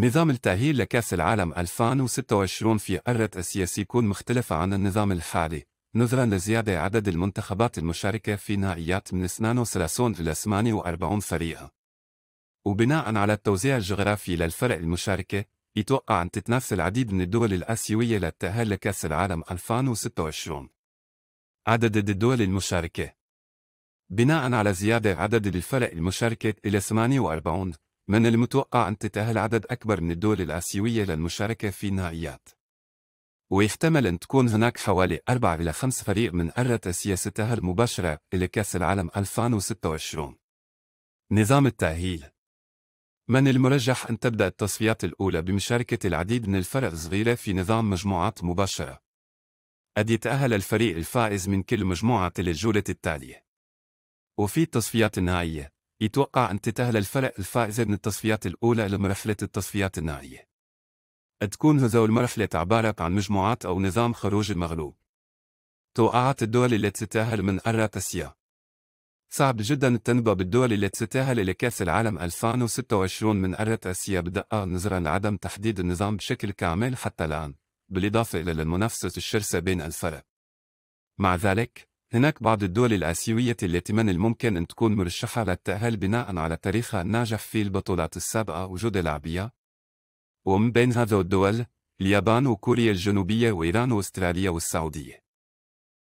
نظام التأهيل لكأس العالم 2026 في قارة آسيا سيكون مختلف عن النظام الحالي نظرا لزيادة عدد المنتخبات المشاركة في نهائيات من 32 إلى 48 فريق وبناء على التوزيع الجغرافي للفرق المشاركة يتوقع أن تتنافس العديد من الدول الآسيوية للتأهل لكأس العالم 2026 عدد الدول المشاركة بناء على زيادة عدد الفرق المشاركة إلى 48 من المتوقع أن تتأهل عدد أكبر من الدول الآسيوية للمشاركة في النهائيات ويحتمل أن تكون هناك حوالي أربع إلى خمس فريق من أرة آسيا المباشرة مباشرة إلى كأس العالم 2026 نظام التأهيل من المرجح أن تبدأ التصفيات الأولى بمشاركة العديد من الفرق الصغيرة في نظام مجموعات مباشرة قد يتأهل الفريق الفائز من كل مجموعة للجولة التالية وفي التصفيات النهائية يتوقع تتأهل الفرق الفائزة من التصفيات الأولى لمرحلة التصفيات النهائية. تكون هذو المرحلة عبارة عن مجموعات أو نظام خروج المغلوب. توقعات الدول اللي تتأهل من قارة آسيا. صعب جدا التنبأ بالدول اللي تتأهل لكأس العالم 2026 من قارة آسيا بدقة نظرا لعدم تحديد النظام بشكل كامل حتى الآن، بالإضافة إلى المنافسة الشرسة بين الفرق. مع ذلك، هناك بعض الدول الآسيوية التي من الممكن أن تكون مرشحة للتأهل بناء على تاريخها الناجح في البطولات السابقة وجود لعبية ومن بين هذه الدول اليابان وكوريا الجنوبية وإيران وأستراليا والسعودية